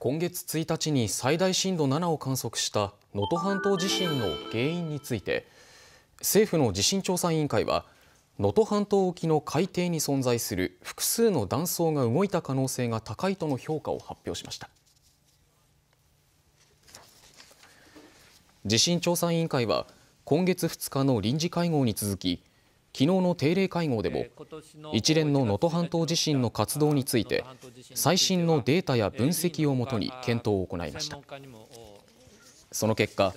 今月1日に最大震度7を観測した能登半島地震の原因について政府の地震調査委員会は能登半島沖の海底に存在する複数の断層が動いた可能性が高いとの評価を発表しました地震調査委員会は今月2日の臨時会合に続き昨日の定例会合でも一連の能登半島地震の活動について最新のデータや分析をもとに検討を行いましたその結果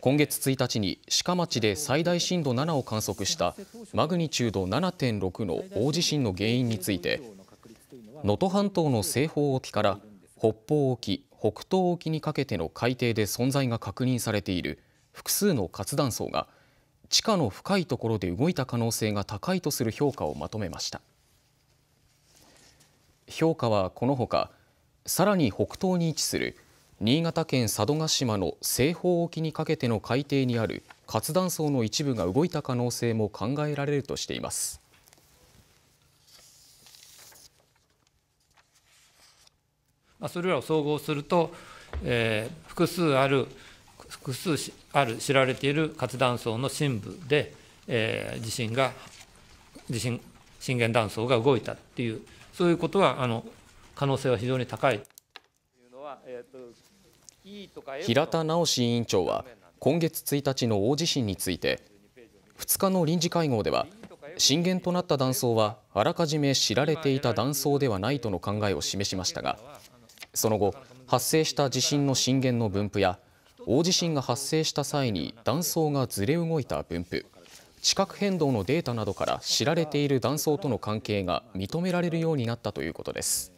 今月1日に志賀町で最大震度7を観測したマグニチュード7.6の大地震の原因について能登半島の西方沖から北方沖北東沖にかけての海底で存在が確認されている複数の活断層が地下の深いところで動いた可能性が高いとする評価をまとめました評価はこのほかさらに北東に位置する新潟県佐渡島の西方沖にかけての海底にある活断層の一部が動いた可能性も考えられるとしていますそれらを総合すると、えー、複数ある複数ある知られている活断層の深部で、えー、地震が地震震源断層が動いたっていうそういうことはあの可能性は非常に高い平田直委員長は今月1日の大地震について2日の臨時会合では震源となった断層はあらかじめ知られていた断層ではないとの考えを示しましたがその後発生した地震の震源の分布や大地震が発生した際に断層がずれ動いた分布地殻変動のデータなどから知られている断層との関係が認められるようになったということです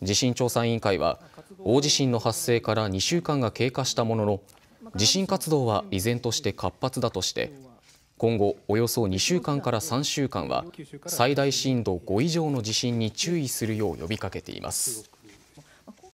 地震調査委員会は大地震の発生から2週間が経過したものの地震活動は依然として活発だとして今後およそ2週間から3週間は最大震度5以上の地震に注意するよう呼びかけています。